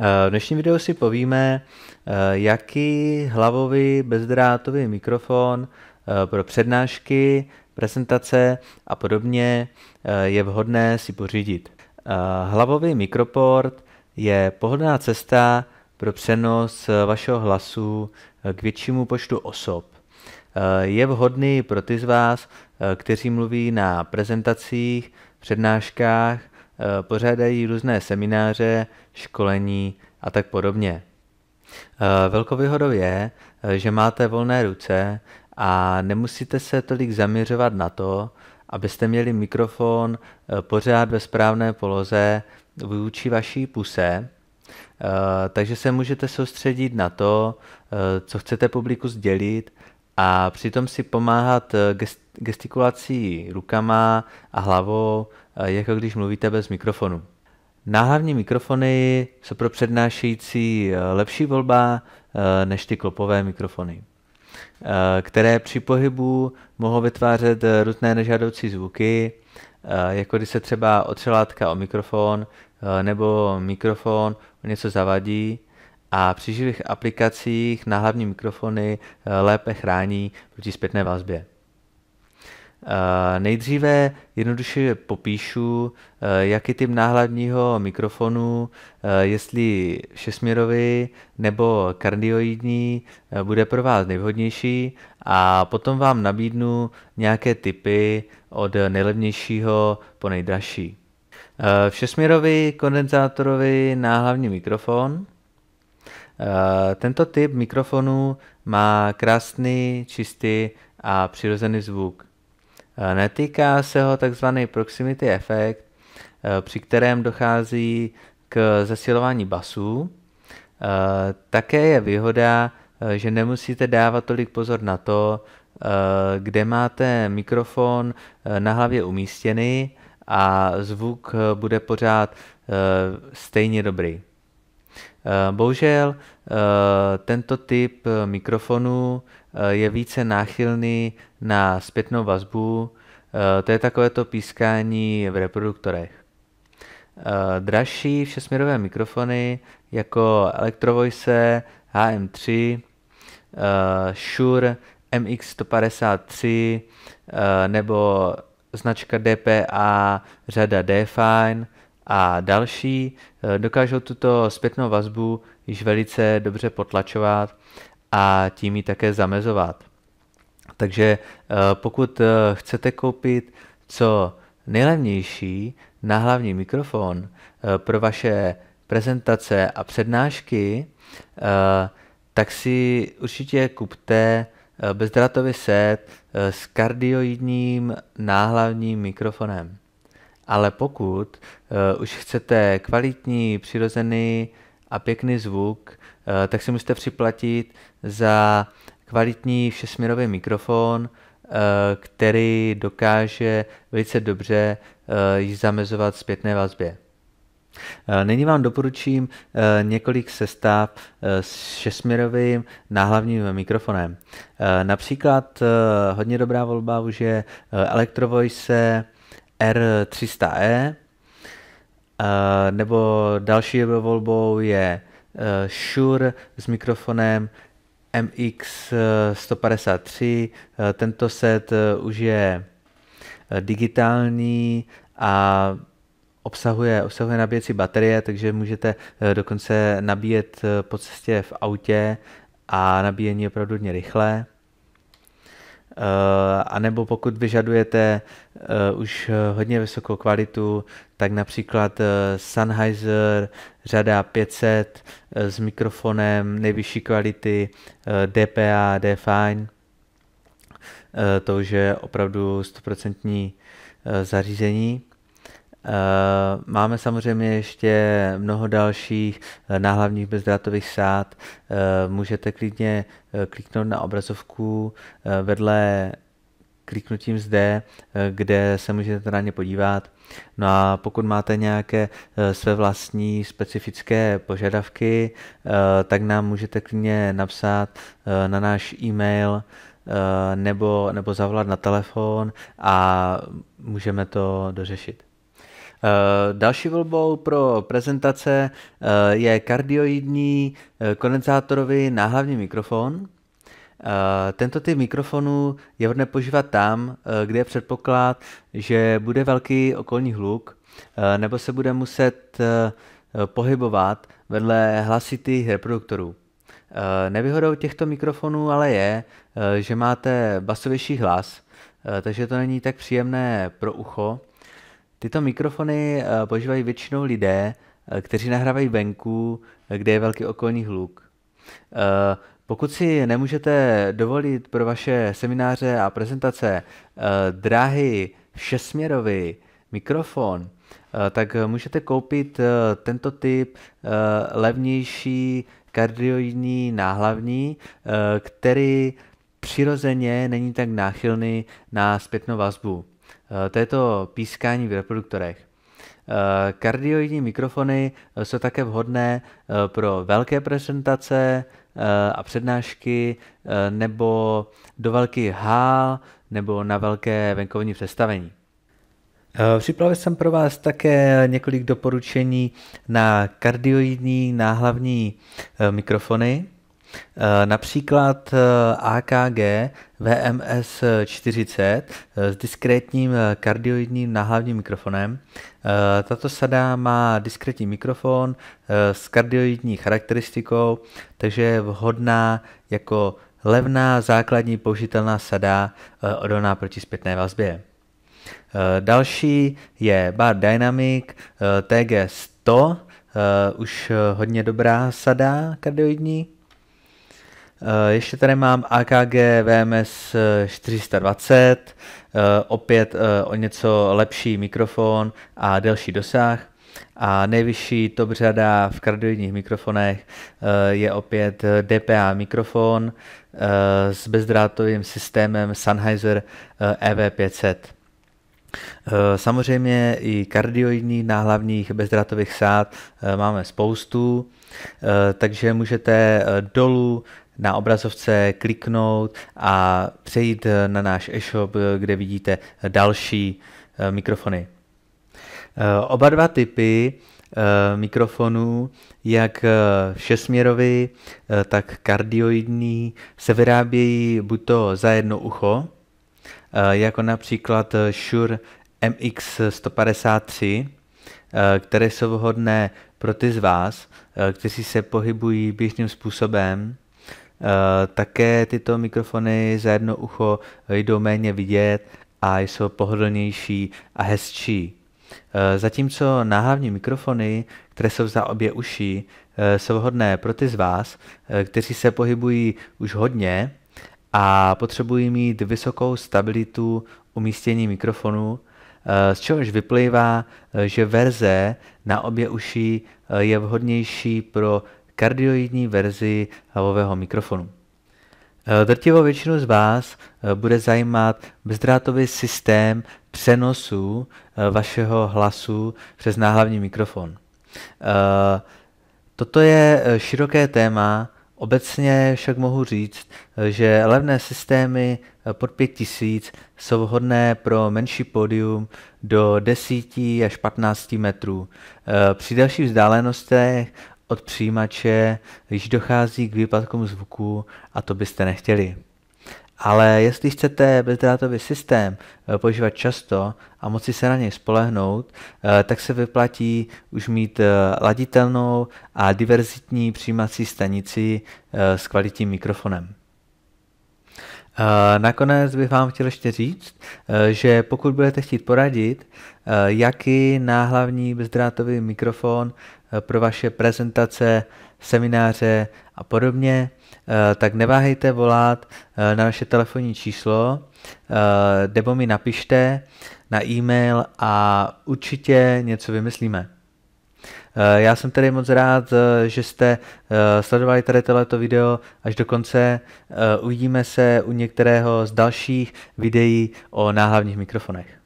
Eh, v dnešním videu si povíme, eh, jaký hlavový bezdrátový mikrofon eh, pro přednášky, prezentace a podobně je vhodné si pořídit. Hlavový mikroport je pohodlná cesta pro přenos vašeho hlasu k většímu počtu osob. Je vhodný pro ty z vás, kteří mluví na prezentacích, přednáškách Eh, pořádají různé semináře, školení a tak podobně. Eh, Velkou výhodou je, eh, že máte volné ruce a nemusíte se tolik zaměřovat na to, abyste měli mikrofon pořád ve správné poloze vůči vaší puse, takže se můžete soustředit na to, co chcete publiku sdělit a přitom si pomáhat eh, gest, gestikulací rukama a hlavou, eh, jako když mluvíte bez mikrofonu. Náhlavní mikrofony jsou pro přednášející eh, lepší volba než ty klopové mikrofony, které při pohybu mohou vytvářet různé nežádoucí zvuky, jako když se třeba otřelátka o mikrofon nebo mikrofon o něco zavadí, a při živých aplikacích náhlavní mikrofony eh, lépe chrání proti zpětné vazbě. Eh, nejdříve jednoduše popíšu, eh, jaký typ náhlavního mikrofonu, jestli šesměrový nebo kardioidní, bude pro vás nejvhodnější a potom vám nabídnu nějaké typy od nejlevnějšího po nejdražší. V kondenzátorový náhlavní mikrofon – Eh, tento typ mikrofonu má krásný, čistý a přirozený zvuk. Eh, netýká se ho tzv. proximity efekt, eh, při kterém dochází k zesilování basů. Také je výhoda, že nemusíte dávat tolik pozor na to, kde máte mikrofon na hlavě umístěný a zvuk bude pořád stejně dobrý. Eh, bohužel eh, tento typ eh, mikrofonu je více náchylný na zpětnou vazbu, to je takovéto pískání v reproduktorech. Dražší všesměrové mikrofony jako Electrovoice HM3, Shure MX153 nebo značka DPA řada Define – a další eh, dokážou tuto zpětnou vazbu již velice dobře potlačovat a tím ji také zamezovat. Takže eh, pokud eh, chcete koupit co nejlevnější náhlavní mikrofon pro vaše prezentace a přednášky, tak si určitě kupte bezdrátový set s kardioidním náhlavním mikrofonem. Ale pokud uh, už chcete kvalitní, přirozený a pěkný zvuk, uh, tak si musíte připlatit za kvalitní všesměrový mikrofon, uh, který dokáže velice dobře uh, ji zamezovat zpětné vazbě. Nyní vám doporučím několik sestav s šestměrovým náhlavním mikrofonem. Například hodně dobrá volba už je Electrovoice R300E, eh, nebo další volbou je eh, Shure s mikrofonem MX153. Eh, tento set už je digitální a obsahuje, obsahuje nabíjecí baterie, takže můžete dokonce nabíjet po cestě v autě a nabíjení je opravdu rychlé. Eh, a nebo pokud vyžadujete eh, už eh, hodně vysokou kvalitu, tak například Sennheiser řada 500 s mikrofonem nejvyšší kvality DPA, Define, To už je opravdu 100% zařízení. Eh, máme samozřejmě ještě mnoho dalších eh, náhlavních bezdrátových sád. Eh, můžete klidně kliknout na obrazovku vedle kliknutím zde, kde se můžete na ně podívat. No a pokud máte nějaké své vlastní specifické požadavky, tak nám můžete klidně napsat na náš e-mail nebo, nebo zavolat na telefon a můžeme to dořešit. Eh, další volbou pro prezentace eh, je kardioidní eh, kondenzátorový náhlavní mikrofon. Tento typ mikrofonu je hodné používat tam, kde je předpoklad, že bude velký okolní hluk, nebo se bude muset pohybovat vedle hlasitých reproduktorů. Nevýhodou těchto mikrofonů ale je, že máte basovější hlas, takže to není tak příjemné pro ucho, Tyto mikrofony eh, používají většinou lidé, eh, kteří nahrávají venku, eh, kde je velký okolní hluk. Pokud si nemůžete dovolit pro vaše semináře a prezentace dráhy šesměrový mikrofon, tak můžete koupit tento typ levnější kardioidní náhlavní, který přirozeně není tak náchylný na zpětnou vazbu. To je to pískání v reproduktorech. Eh, kardioidní mikrofony eh, jsou také vhodné eh, pro velké prezentace a přednášky nebo do velkých hál nebo na velké venkovní představení. Připravil jsem pro vás také několik doporučení na kardioidní náhlavní mikrofony. Eh, například AKG VMS 40 s diskrétním eh, kardioidním náhlavním mikrofonem. Eh, tato sada má diskrétní mikrofon s kardioidní charakteristikou, takže je vhodná jako levná základní použitelná sada odolná proti zpětné vazbě. Další je Bar Dynamic TG100, už hodně dobrá sada kardioidní. Eh, ještě tady mám AKG VMS 420, opět eh, o něco lepší mikrofon a delší dosah. A nejvyšší top řada v kardioidních mikrofonech eh, je opět DPA mikrofon s bezdrátovým systémem Sennheiser EV500. E samozřejmě i na náhlavních bezdrátových sád máme spoustu, takže můžete dolů na obrazovce kliknout a přejít na náš e-shop, kde vidíte další eh, mikrofony. Eh, oba dva typy eh, mikrofonů, jak šesměrový, tak kardioidní, se vyrábějí buď to za jedno ucho, jako například Shure MX153, které jsou vhodné pro ty z vás, kteří se pohybují běžným způsobem, Eh, také tyto mikrofony za jedno ucho jdou méně vidět a jsou pohodlnější a hezčí. Eh, zatímco náhlavní mikrofony, které jsou za obě uši, eh, jsou vhodné pro ty z vás, kteří se pohybují už hodně a potřebují mít vysokou stabilitu umístění mikrofonu, z čehož vyplývá, že verze na obě uši je vhodnější pro kardioidní verzi hlavového mikrofonu. Eh, drtivou většinu z vás eh, bude zajímat bezdrátový systém přenosu eh, vašeho hlasu přes náhlavní mikrofon. Toto je široké téma, obecně však mohu říct, že levné systémy pod 5000 jsou vhodné pro menší pódium do 10 až 15 metrů. Při dalších vzdálenostech od přijímače, když dochází k výpadkům zvuku a to byste nechtěli. Ale jestli chcete bezdrátový systém eh, používat často a moci se na něj spolehnout, eh, tak se vyplatí už mít eh, laditelnou a diverzitní přijímací stanici s kvalitním mikrofonem. Nakonec bych vám chtěl ještě říct, že pokud budete chtít poradit, jaký náhlavní bezdrátový mikrofon Eh, pro vaše prezentace, semináře a podobně, eh, tak neváhejte volat eh, na naše telefonní číslo nebo mi napište na e-mail a určitě něco vymyslíme. Já jsem tedy moc rád, že jste sledovali tady tohleto video až do konce. Uvidíme se u některého z dalších videí o náhlavních mikrofonech.